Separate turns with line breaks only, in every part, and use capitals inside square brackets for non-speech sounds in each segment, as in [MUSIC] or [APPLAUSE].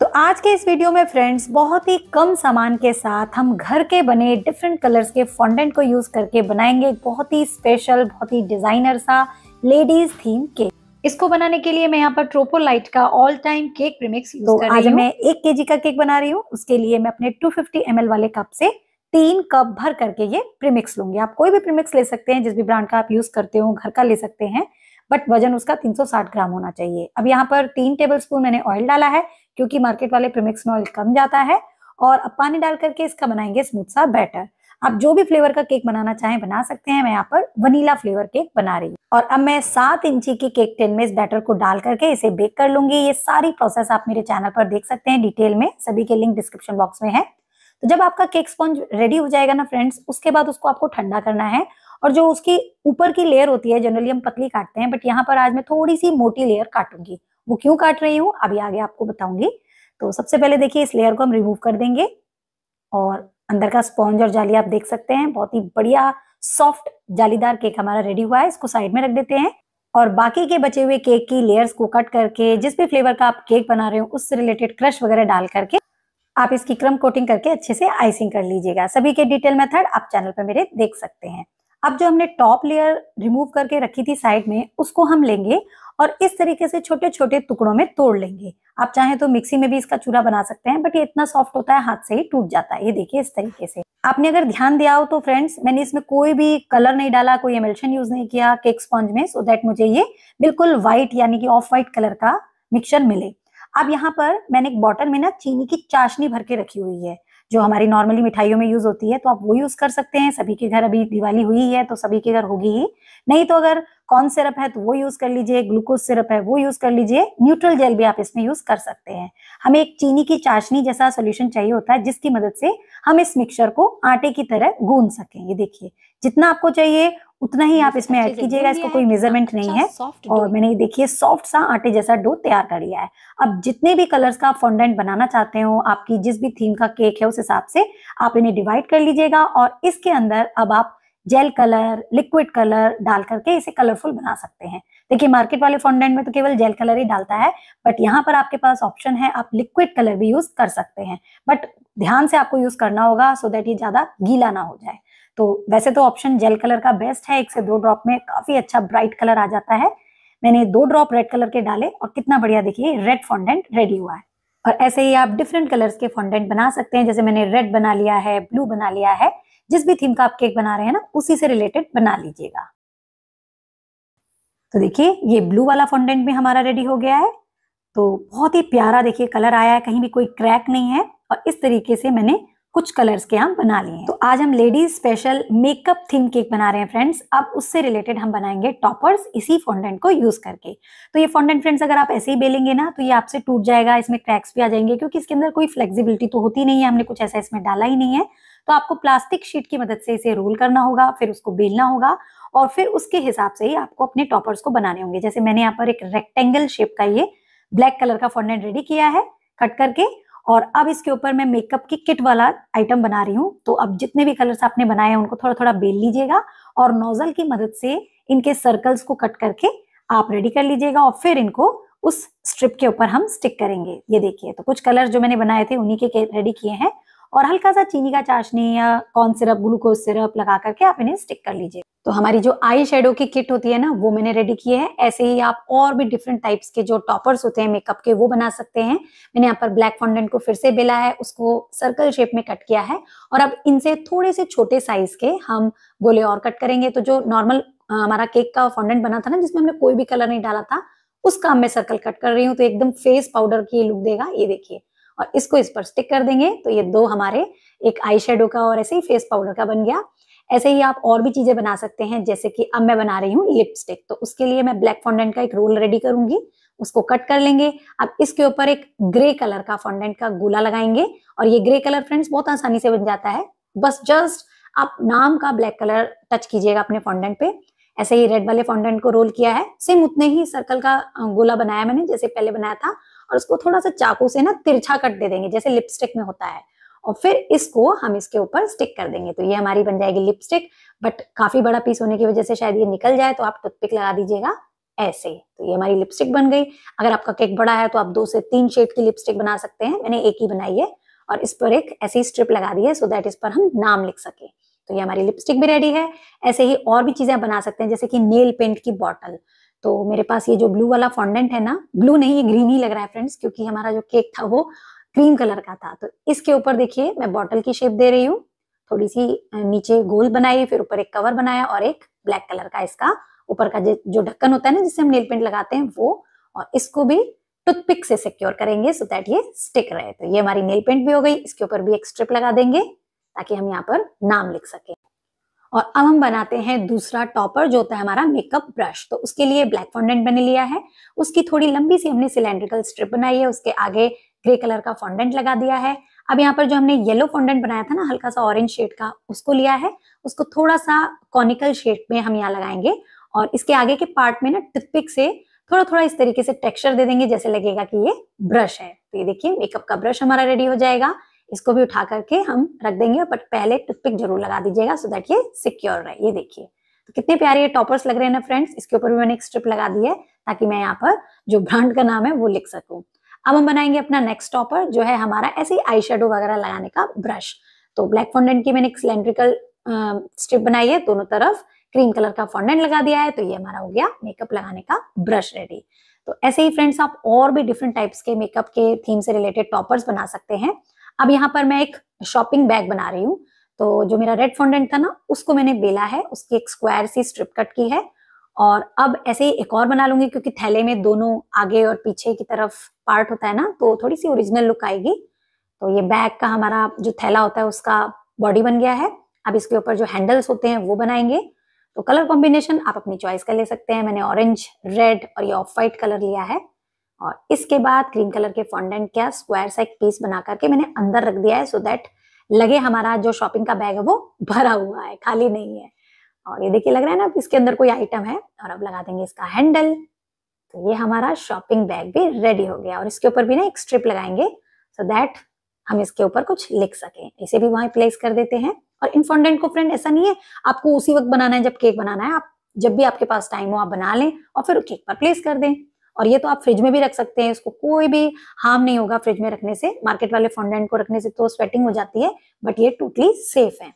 तो आज के इस वीडियो में फ्रेंड्स बहुत ही कम सामान के साथ हम घर के बने डिफरेंट कलर्स के फॉन्डेंट को यूज करके बनाएंगे बहुत ही स्पेशल बहुत ही डिजाइनर सा लेडीज थीम केक इसको बनाने के लिए मैं यहाँ पर ट्रोपोलाइट का all time cake premix use तो कर आज रही मैं एक के का केक बना रही हूँ उसके लिए मैं अपने टू फिफ्टी वाले कप से तीन कप भर करके ये प्रीमिक्स लूंगी आप कोई भी प्रीमिक्स ले सकते हैं जिस भी ब्रांड का आप यूज करते हो घर का ले सकते हैं बट वजन उसका 360 ग्राम होना चाहिए अब यहाँ पर तीन टेबल स्पून मैंने ऑयल डाला है क्योंकि मार्केट वाले प्रिमिक्स में ऑयल कम जाता है और अब पानी डाल करके इसका बनाएंगे स्मूथ सा बैटर आप जो भी फ्लेवर का केक बनाना चाहें बना सकते हैं मैं यहाँ पर वनीला फ्लेवर केक बना रही हूँ और अब मैं सात इंची की केक टेन में इस बैटर को डाल करके इसे बेक कर लूंगी ये सारी प्रोसेस आप मेरे चैनल पर देख सकते हैं डिटेल में सभी के लिंक डिस्क्रिप्शन बॉक्स में है तो जब आपका केक स्पॉन्ज रेडी हो जाएगा ना फ्रेंड्स उसके बाद उसको आपको ठंडा करना है और जो उसकी ऊपर की लेयर होती है जनरली हम पतली काटते हैं बट यहाँ पर आज मैं थोड़ी सी मोटी लेयर काटूंगी वो क्यों काट रही हूँ अभी आगे आपको बताऊंगी तो सबसे पहले देखिए इस लेयर को हम रिमूव कर देंगे और अंदर का स्पॉन्ज और जाली आप देख सकते हैं बहुत ही बढ़िया सॉफ्ट जालीदार केक हमारा रेडी हुआ है इसको साइड में रख देते हैं और बाकी के बचे हुए केक की लेयर्स को कट करके जिस भी फ्लेवर का आप केक बना रहे हो उससे रिलेटेड क्रश वगैरह डाल करके आप इसकी क्रम कोटिंग करके अच्छे से आइसिंग कर लीजिएगा सभी के डिटेल मेथड आप चैनल पर मेरे देख सकते हैं अब जो हमने टॉप लेयर रिमूव करके रखी थी साइड में उसको हम लेंगे और इस तरीके से छोटे छोटे टुकड़ों में तोड़ लेंगे आप चाहें तो मिक्सी में भी इसका चूरा बना सकते हैं बट ये इतना सॉफ्ट होता है हाथ से ही टूट जाता है ये देखिए इस तरीके से आपने अगर ध्यान दिया हो तो फ्रेंड्स मैंने इसमें कोई भी कलर नहीं डाला कोई एमल्शन यूज नहीं किया केक स्पॉन्ज में सो देट मुझे ये बिल्कुल व्हाइट यानी कि ऑफ व्हाइट कलर का मिक्सचर मिले अब यहाँ पर मैंने एक बॉटल में ना चीनी की चाशनी भर के रखी हुई है जो हमारी नॉर्मली मिठाइयों में यूज होती है तो आप वो यूज कर सकते हैं सभी के घर अभी दिवाली हुई है तो सभी के घर होगी ही नहीं तो अगर कॉर्न सिरप है तो वो यूज कर लीजिए ग्लूकोज सिरप है वो यूज कर लीजिए न्यूट्रल जेल भी आप इसमें यूज कर सकते हैं हमें एक चीनी की चाशनी जैसा सोल्यूशन चाहिए होता है जिसकी मदद से हम इस मिक्सचर को आटे की तरह गूंद सकें ये देखिए जितना आपको चाहिए उतना ही आप इसमें ऐड कीजिएगा इसको कोई मेजरमेंट नहीं अच्छा है और मैंने ये देखिए सॉफ्ट सा आटे जैसा डो तैयार कर लिया है अब जितने भी कलर्स का आप फॉन्डेंट बनाना चाहते हो आपकी जिस भी थीम का केक है उस हिसाब से आप इन्हें डिवाइड कर लीजिएगा और इसके अंदर अब आप जेल कलर लिक्विड कलर डाल करके इसे कलरफुल बना सकते हैं देखिए मार्केट वाले फॉन्डेंट में तो केवल जेल कलर ही डालता है बट यहाँ पर आपके पास ऑप्शन है आप लिक्विड कलर भी यूज कर सकते हैं बट ध्यान से आपको यूज करना होगा सो देट ये ज्यादा गीला ना हो जाए तो वैसे तो ऑप्शन जेल कलर का बेस्ट है एक से दो ड्रॉप में काफी अच्छा ब्राइट कलर आ जाता है मैंने दो ड्रॉप रेड कलर के डाले और कितना बढ़िया देखिए रेड फॉन्डेंट रेडी हुआ है और ऐसे ही आप डिफरेंट कलर्स के फॉन्डेंट बना सकते हैं जैसे मैंने रेड बना लिया है ब्लू बना लिया है जिस भी थीम का आप केक बना रहे हैं ना उसी से रिलेटेड बना लीजिएगा तो देखिए ये ब्लू वाला फॉन्डेंट भी हमारा रेडी हो गया है तो बहुत ही प्यारा देखिए कलर आया है कहीं भी कोई क्रैक नहीं है और इस तरीके से मैंने कुछ कलर्स के हम बना लिए तो आज हम ladies special makeup theme cake बना रहे हैं फ्रेंड्स अब उससे रिलेटेड हम बनाएंगे टॉपर्स इसी फॉन्डेंट को यूज करके तो ये फॉन्डेंट फ्रेंड्स अगर आप ऐसे ही बेलेंगे ना तो ये आपसे टूट जाएगा इसमें क्रैक्स भी आ जाएंगे क्योंकि इसके अंदर कोई फ्लेक्सिबिलिटी तो होती नहीं है हमने कुछ ऐसा इसमें डाला ही नहीं है तो आपको प्लास्टिक शीट की मदद से इसे रोल करना होगा फिर उसको बेलना होगा और फिर उसके हिसाब से ही आपको अपने टॉपर्स को बनाने होंगे जैसे मैंने यहाँ पर एक रेक्टेंगल शेप का ये ब्लैक कलर का फॉन्डेंट रेडी किया है कट करके और अब इसके ऊपर मैं मेकअप की किट वाला आइटम बना रही हूँ तो अब जितने भी कलर्स आपने बनाए हैं उनको थोड़ा थोड़ा बेल लीजिएगा और नोजल की मदद से इनके सर्कल्स को कट करके आप रेडी कर लीजिएगा और फिर इनको उस स्ट्रिप के ऊपर हम स्टिक करेंगे ये देखिए तो कुछ कलर जो मैंने बनाए थे उन्हीं के रेडी किए हैं और हल्का सा चीनी का चाशनी या कॉर्न सिरप ग्लूकोज सिरप लगा करके आप इन्हें स्टिक कर लीजिए तो हमारी जो आई शेडो की किट होती है ना वो मैंने रेडी की है ऐसे ही आप और भी डिफरेंट टाइप्स के जो टॉपर्स होते हैं मेकअप के वो बना सकते हैं मैंने यहाँ पर ब्लैक फॉन्डेंट को फिर से बेला है उसको सर्कल शेप में कट किया है और अब इनसे थोड़े से छोटे साइज के हम गोले और कट करेंगे तो जो नॉर्मल हमारा केक का फॉन्डेंट बना था ना जिसमें हमने कोई भी कलर नहीं डाला था उसका मैं सर्कल कट कर रही हूँ तो एकदम फेस पाउडर की लुक देगा ये देखिए और इसको इस पर स्टिक कर देंगे तो ये दो हमारे एक आई शेडो का और ऐसे ही फेस पाउडर का बन गया ऐसे ही आप और भी चीजें बना सकते हैं जैसे कि अब मैं बना रही हूँ लिपस्टिक तो उसके लिए मैं ब्लैक फॉन्डेंट का एक रोल रेडी करूंगी उसको कट कर लेंगे अब इसके ऊपर एक ग्रे कलर का फॉन्डेंट का गोला लगाएंगे और ये ग्रे कलर फ्रेंड्स बहुत आसानी से बन जाता है बस जस्ट आप नाम का ब्लैक कलर टच कीजिएगा अपने फॉन्डेंट पे ऐसे ही रेड वाले फॉन्डेंट को रोल किया है सेम उतने ही सर्कल का गोला बनाया मैंने जैसे पहले बनाया था और उसको थोड़ा सा चाकू से ना तिरछा कट दे देंगे जैसे लिपस्टिक में होता है और फिर इसको हम इसके ऊपर स्टिक कर देंगे तो ये हमारी बन जाएगी लिपस्टिक बट काफी बड़ा पीस होने की वजह से शायद ये निकल जाए तो आप टूथपिक लगा दीजिएगा ऐसे तो ये हमारी लिपस्टिक बन गई अगर आपका केक बड़ा है तो आप दो से तीन शेड की लिपस्टिक बना सकते हैं मैंने एक ही बनाई है और इस पर एक ऐसी स्ट्रिप लगा दी है सो दैट इस पर हम नाम लिख सके तो ये हमारी लिपस्टिक भी रेडी है ऐसे ही और भी चीजें बना सकते हैं जैसे कि नेल पेंट की बॉटल तो मेरे पास ये जो ब्लू वाला फॉन्डेंट है ना ब्लू नहीं ये ग्रीन ही लग रहा है फ्रेंड्स क्योंकि हमारा जो केक था वो क्रीम कलर का था तो इसके ऊपर देखिए मैं बॉटल की शेप दे रही हूँ थोड़ी सी नीचे गोल बनाई फिर ऊपर एक कवर बनाया और एक ब्लैक कलर का इसका ऊपर का जो ढक्कन होता है ना जिससे हम नेल पेंट लगाते हैं वो और इसको भी टूथपिक से सिक्योर करेंगे सो दैट ये स्टिक रहे तो ये हमारी नेल पेंट भी हो गई इसके ऊपर भी एक स्ट्रिप लगा देंगे ताकि हम यहाँ पर नाम लिख सकें और अब हम बनाते हैं दूसरा टॉपर जो होता है हमारा मेकअप ब्रश तो उसके लिए ब्लैक फॉन्डेंट मैंने लिया है उसकी थोड़ी लंबी सी हमने सिलेंड्रिकल स्ट्रिप बनाई है उसके आगे ग्रे कलर का फॉन्डेंट लगा दिया है अब यहाँ पर जो हमने येलो फॉन्डेंट बनाया था ना हल्का सा ऑरेंज शेड का उसको लिया है उसको थोड़ा सा कॉनिकल शेड में हम यहाँ लगाएंगे और इसके आगे के पार्ट में ना टिथपिक से थोड़ा थोड़ा इस तरीके से टेक्सचर दे देंगे जैसे लगेगा कि ये ब्रश है तो ये देखिए मेकअप का ब्रश हमारा रेडी हो जाएगा इसको भी उठा करके हम रख देंगे बट पहले टूथपिक जरूर लगा दीजिएगा सो दैट ये सिक्योर रहे ये देखिए तो कितने प्यारे ये टॉपर्स लग रहे हैं ना फ्रेंड्स इसके ऊपर भी मैंने एक स्ट्रिप लगा दी है ताकि मैं यहाँ पर जो ब्रांड का नाम है वो लिख सकूं अब हम बनाएंगे अपना नेक्स्ट टॉपर जो है हमारा ऐसे ही आई वगैरह लगाने का ब्रश तो ब्लैक फॉन्डेंट की मैंने एक सिलेंड्रिकल स्ट्रिप बनाई है दोनों तरफ क्रीम कलर का फॉन्डेंट लगा दिया है तो ये हमारा हो गया मेकअप लगाने का ब्रश रेडी तो ऐसे ही फ्रेंड्स आप और भी डिफरेंट टाइप्स के मेकअप के थीम से रिलेटेड टॉपर्स बना सकते हैं अब यहाँ पर मैं एक शॉपिंग बैग बना रही हूँ तो जो मेरा रेड फॉन्डेंट था ना उसको मैंने बेला है उसकी एक स्क्वायर सी स्ट्रिप कट की है और अब ऐसे ही एक और बना लूंगी क्योंकि थैले में दोनों आगे और पीछे की तरफ पार्ट होता है ना तो थोड़ी सी ओरिजिनल लुक आएगी तो ये बैग का हमारा जो थैला होता है उसका बॉडी बन गया है अब इसके ऊपर जो हैंडल्स होते हैं वो बनाएंगे तो कलर कॉम्बिनेशन आप अपनी चॉइस का ले सकते हैं मैंने ऑरेंज रेड और ये ऑफ वाइट कलर लिया है और इसके बाद क्रीम कलर के फॉन्डेंट क्या स्क्वायर सा एक पीस बना करके मैंने अंदर रख दिया है सो दैट लगे हमारा जो शॉपिंग का बैग है वो भरा हुआ है खाली नहीं है और ये देखिए लग रहा है ना इसके अंदर कोई आइटम है और अब लगा देंगे इसका हैंडल तो ये हमारा शॉपिंग बैग भी रेडी हो गया और इसके ऊपर भी ना एक स्ट्रिप लगाएंगे सो so दैट हम इसके ऊपर कुछ लिख सकें इसे भी वहां प्लेस कर देते हैं और इन फॉन्डेंट को फ्रेंड ऐसा नहीं है आपको उसी वक्त बनाना है जब केक बनाना है आप जब भी आपके पास टाइम हो आप बना लें और फिर केक पर प्लेस कर दें और ये तो आप फ्रिज में भी रख सकते हैं इसको कोई भी हार्म नहीं होगा फ्रिज में रखने से मार्केट वाले फॉन्डेंट को रखने से तो स्वेटिंग हो जाती है बट ये टोटली सेफ है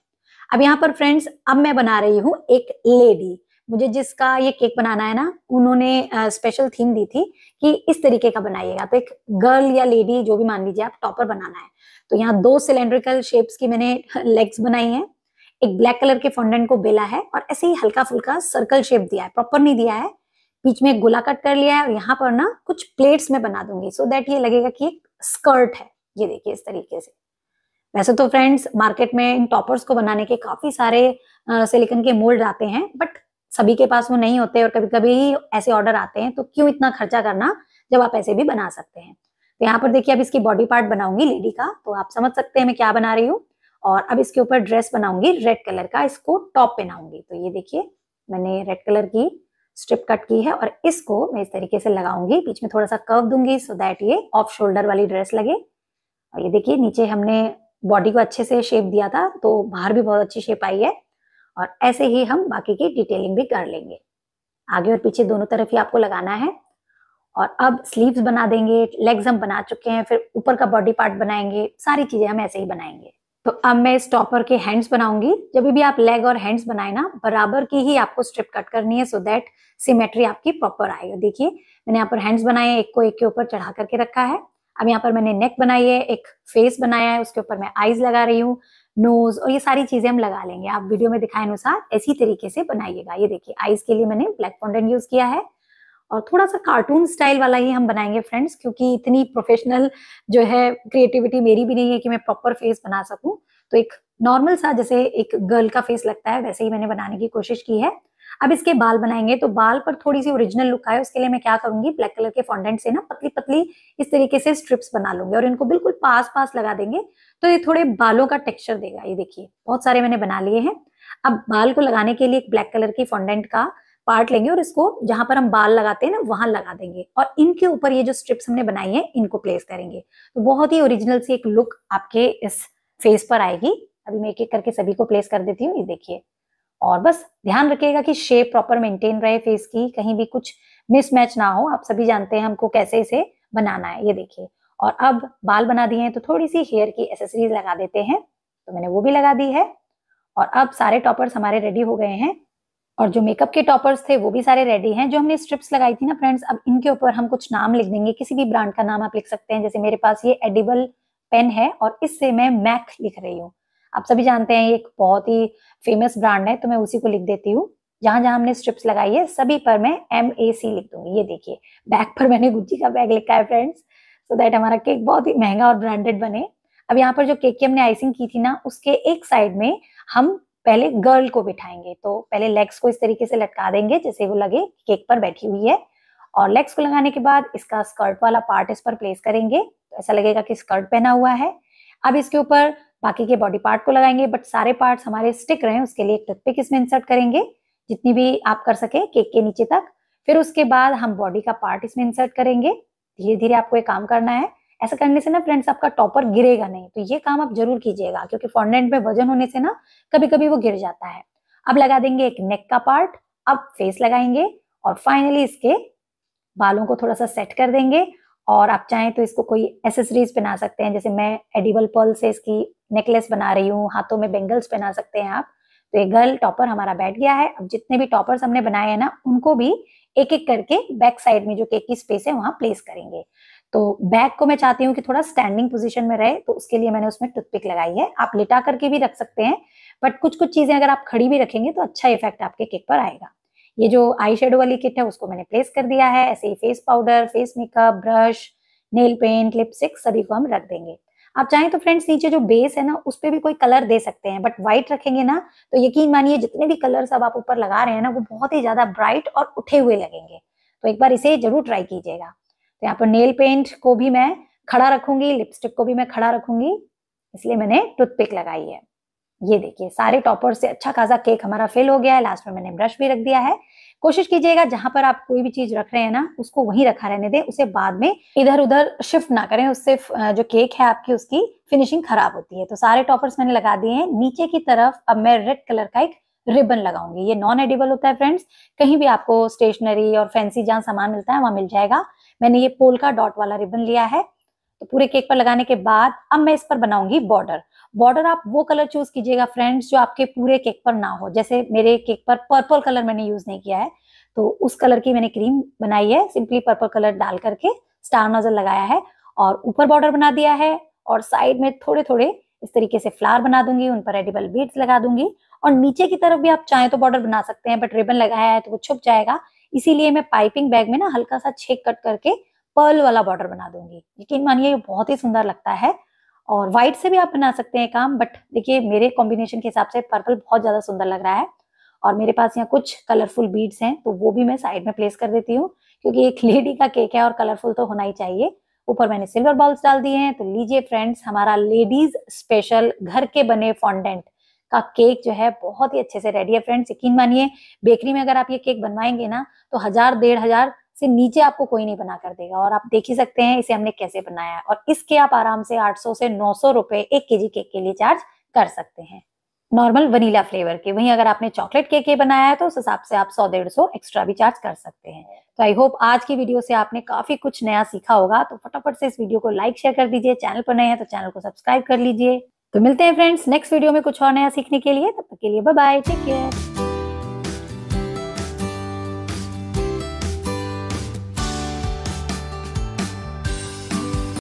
अब यहाँ पर फ्रेंड्स अब मैं बना रही हूँ एक लेडी मुझे जिसका ये केक बनाना है ना उन्होंने स्पेशल थीम दी थी कि इस तरीके का बनाइएगा तो एक गर्ल या लेडी जो भी मान लीजिए आप टॉपर बनाना है तो यहाँ दो सिलेंड्रिकल शेप्स की मैंने लेग्स [LAUGHS] बनाई हैं एक ब्लैक कलर के फॉन्डेंट को बेला है और ऐसे ही हल्का फुल्का सर्कल शेप दिया है प्रॉपर नहीं दिया है बीच में एक गोला कट कर लिया है और यहाँ पर ना कुछ प्लेट्स में बना दूंगी सो so दैट ये लगेगा कि एक स्कर्ट है ये देखिए इस तरीके से वैसे तो फ्रेंड्स मार्केट में इन टॉपर्स को बनाने के काफी सारे सिलिकन के मोल्ड आते हैं बट सभी के पास वो नहीं होते और कभी कभी ही ऐसे ऑर्डर आते हैं तो क्यों इतना खर्चा करना जब आप ऐसे भी बना सकते हैं तो यहाँ पर देखिए अब इसकी बॉडी पार्ट बनाऊंगी लेडी का तो आप समझ सकते हैं मैं क्या बना रही हूँ और अब इसके ऊपर ड्रेस बनाऊंगी रेड कलर का इसको टॉप पहनाऊंगी तो ये देखिए मैंने रेड कलर की स्ट्रिप कट की है और इसको मैं इस तरीके से लगाऊंगी बीच में थोड़ा सा कर्व दूंगी सो दैट ये ऑफ शोल्डर वाली ड्रेस लगे और ये देखिए नीचे हमने बॉडी को अच्छे से शेप दिया था तो बाहर भी बहुत अच्छी शेप आई है और ऐसे ही हम बाकी की डिटेलिंग भी कर लेंगे आगे और पीछे दोनों तरफ ही आपको लगाना है और अब स्लीव्स बना देंगे लेग्स हम बना चुके हैं फिर ऊपर का बॉडी पार्ट बनाएंगे सारी चीजें हम ऐसे ही बनाएंगे तो अब मैं इस टॉपर के हैंड्स बनाऊंगी जब भी आप लेग और हैंड्स बनाए ना बराबर की ही आपको स्ट्रिप कट करनी है सो दैट सिमेट्री आपकी प्रॉपर आएगी देखिए मैंने यहाँ पर हैंड्स बनाए एक को एक के ऊपर चढ़ा करके रखा है अब यहाँ पर मैंने नेक बनाई है एक फेस बनाया है उसके ऊपर मैं आईज लगा रही हूँ नोज और ये सारी चीजें हम लगा लेंगे आप वीडियो में दिखाए अनुसार इसी तरीके से बनाइएगा ये देखिए आईज के लिए मैंने ब्लैक पॉन्डेंट यूज किया है और थोड़ा सा कार्टून स्टाइल वाला ही हम बनाएंगे फ्रेंड्स क्योंकि इतनी प्रोफेशनल जो है क्रिएटिविटी मेरी भी नहीं है कि मैं प्रॉपर फेस बना सकूं तो एक नॉर्मल सा जैसे एक गर्ल का फेस लगता है वैसे ही मैंने बनाने की कोशिश की है अब इसके बाल बनाएंगे तो बाल पर थोड़ी सी ओरिजिनल लुक आए उसके लिए मैं क्या करूंगी ब्लैक कलर के फॉन्डेंट से ना पतली पतली इस तरीके से स्ट्रिप्स बना लूंगी और इनको बिल्कुल पास पास लगा देंगे तो ये थोड़े बालों का टेक्सचर देगा ये देखिए बहुत सारे मैंने बना लिए हैं अब बाल को लगाने के लिए एक ब्लैक कलर की फॉन्डेंट का पार्ट लेंगे और इसको जहां पर हम बाल लगाते हैं ना वहां लगा देंगे और इनके ऊपर ये जो स्ट्रिप्स हमने बनाई है इनको प्लेस करेंगे तो बहुत ही ओरिजिनल सी एक लुक आपके इस फेस पर आएगी अभी मैं एक एक करके सभी को प्लेस कर देती हूँ ये देखिए और बस ध्यान रखिएगा कि शेप प्रॉपर मेंटेन रहे फेस की कहीं भी कुछ मिसमैच ना हो आप सभी जानते हैं हमको कैसे इसे बनाना है ये देखिए और अब बाल बना दिए हैं तो थोड़ी सी हेयर की एसेसरीज लगा देते हैं तो मैंने वो भी लगा दी है और अब सारे टॉपर्स हमारे रेडी हो गए हैं और जो मेकअप के टॉपर्स थे वो भी सारे रेडी हैं जो हमने स्ट्रिप्स लगाई थी ना फ्रेंड्स अब इनके ऊपर हम कुछ नाम लिख देंगे किसी भी ब्रांड का नाम आप लिख सकते हैं जैसे मेरे पास ये एडिबल पेन है और इससे मैं मैक लिख रही हूँ आप सभी जानते हैं ये एक बहुत ही फेमस ब्रांड है तो मैं उसी को लिख देती हूँ जहां जहां हमने स्ट्रिप्स लगाई है सभी पर मैं एम ए सी लिख दूंगी ये देखिए बैग पर मैंने गुच्ची का बैग लिखा है फ्रेंड्स सो दैट हमारा केक बहुत ही महंगा और ब्रांडेड बने अब यहाँ पर जो केक की हमने आइसिंग की थी ना उसके एक साइड में हम पहले गर्ल को बिठाएंगे तो पहले लेग्स को इस तरीके से लटका देंगे जैसे वो लगे केक पर बैठी हुई है और लेग्स को लगाने के बाद इसका स्कर्ट वाला पार्ट इस पर प्लेस करेंगे तो ऐसा लगेगा कि स्कर्ट पहना हुआ है अब इसके ऊपर बाकी के बॉडी पार्ट को लगाएंगे बट सारे पार्ट हमारे स्टिक रहे उसके लिए एक टूथपिक इसमें इंसर्ट करेंगे जितनी भी आप कर सके केक के नीचे तक फिर उसके बाद हम बॉडी का पार्ट इसमें इंसर्ट करेंगे धीरे धीरे आपको ये काम करना है ऐसा करने से ना फ्रेंड्स आपका टॉपर गिरेगा नहीं तो ये काम आप जरूर कीजिएगा क्योंकि फॉन्डेंट में वजन होने से ना कभी कभी वो गिर जाता है अब लगा देंगे एक नेक का पार्ट अब फेस लगाएंगे और फाइनली इसके बालों को थोड़ा सा सेट कर देंगे और आप चाहें तो इसको कोई एसेसरीज पहना सकते हैं जैसे मैं एडिबल पर्ल से इसकी नेकलेस बना रही हूँ हाथों में बेंगल्स पहना सकते हैं आप तो ये गर्ल टॉपर हमारा बैठ गया है अब जितने भी टॉपर्स हमने बनाए हैं ना उनको भी एक एक करके बैक साइड में जो केक की स्पेस है वहां प्लेस करेंगे तो बैग को मैं चाहती हूँ कि थोड़ा स्टैंडिंग पोजीशन में रहे तो उसके लिए मैंने उसमें टूथपिक लगाई है आप लिटा करके भी रख सकते हैं बट कुछ कुछ चीजें अगर आप खड़ी भी रखेंगे तो अच्छा इफेक्ट आपके केक पर आएगा ये जो आई शेडो वाली किट है उसको मैंने प्लेस कर दिया है ऐसे ही face powder face makeup brush nail paint lipstick सभी को हम रख देंगे आप चाहें तो फ्रेंड्स नीचे जो बेस है ना उस पर भी कोई कलर दे सकते हैं बट व्हाइट रखेंगे ना तो यकीन मानिए जितने भी कलर अब आप ऊपर लगा रहे हैं ना वो बहुत ही ज्यादा ब्राइट और उठे हुए लगेंगे तो एक बार इसे जरूर ट्राई कीजिएगा तो यहाँ पर नेल पेंट को भी मैं खड़ा रखूंगी लिपस्टिक को भी मैं खड़ा रखूंगी इसलिए मैंने टूथपिक लगाई है ये देखिए सारे टॉपर से अच्छा खासा केक हमारा फिल हो गया है लास्ट में मैंने ब्रश भी रख दिया है कोशिश कीजिएगा जहां पर आप कोई भी चीज रख रहे हैं ना उसको वहीं रखा रहने दें उसे बाद में इधर उधर शिफ्ट ना करें उससे जो केक है आपकी उसकी फिनिशिंग खराब होती है तो सारे टॉपर्स मैंने लगा दिए हैं नीचे की तरफ अब मैं रेड कलर का एक रिबन लगाऊंगी ये नॉन एडिबल होता है फ्रेंड्स कहीं भी आपको स्टेशनरी और फैंसी जहाँ सामान मिलता है वहां मिल जाएगा मैंने ये पोलका डॉट वाला रिबन लिया है तो पूरे केक पर लगाने के बाद अब मैं इस पर बनाऊंगी बॉर्डर बॉर्डर आप वो कलर चूज कीजिएगा फ्रेंड्स जो आपके पूरे केक पर ना हो जैसे मेरे केक पर पर्पल कलर मैंने यूज नहीं किया है तो उस कलर की मैंने क्रीम बनाई है सिंपली पर्पल कलर डाल करके स्टार नोजल लगाया है और ऊपर बॉर्डर बना दिया है और साइड में थोड़े थोड़े इस तरीके से फ्लावर बना दूंगी उन पर एडिबल बीड्स लगा दूंगी और नीचे की तरफ भी आप चाहें तो बॉर्डर बना सकते हैं बट रिबन लगाया है तो वो छुप जाएगा इसीलिए मैं पाइपिंग बैग में ना हल्का सा छेक कट करके पर्ल वाला बॉर्डर बना दूंगी यकीन मानिए ये बहुत ही सुंदर लगता है और व्हाइट से भी आप बना सकते हैं काम बट देखिए मेरे कॉम्बिनेशन के हिसाब से पर्पल बहुत ज़्यादा सुंदर लग रहा है और मेरे पास यहाँ कुछ कलरफुल बीड्स हैं तो वो भी मैं साइड में प्लेस कर देती हूँ क्योंकि एक लेडी का केक है और कलरफुल तो होना ही चाहिए ऊपर मैंने सिल्वर बॉल्स डाल दिए हैं तो लीजिए फ्रेंड्स हमारा लेडीज स्पेशल घर के बने फॉन्डेंट का केक जो है बहुत ही अच्छे से रेडी है फ्रेंड्स यकीन मानिए बेकरी में अगर आप ये केक बनवाएंगे ना तो हजार डेढ़ हजार से नीचे आपको कोई नहीं बना कर देगा और आप देख ही सकते हैं इसे हमने कैसे बनाया है और इसके आप आराम से 800 से 900 रुपए एक केजी केक के लिए चार्ज कर सकते हैं नॉर्मल वनीला फ्लेवर के वहीं अगर आपने चॉकलेट केक बनाया है तो उस हिसाब से आप सौ डेढ़ सौ एक्स्ट्रा भी चार्ज कर सकते हैं तो आई होप आज की वीडियो से आपने काफी कुछ नया सीखा होगा तो फटाफट से इस वीडियो को लाइक शेयर कर दीजिए चैनल पर नए हैं तो चैनल को सब्सक्राइब कर लीजिए तो मिलते हैं फ्रेंड्स नेक्स्ट वीडियो में कुछ और नया सीखने के लिए तब तक के लिए बाय बाय टेक केयर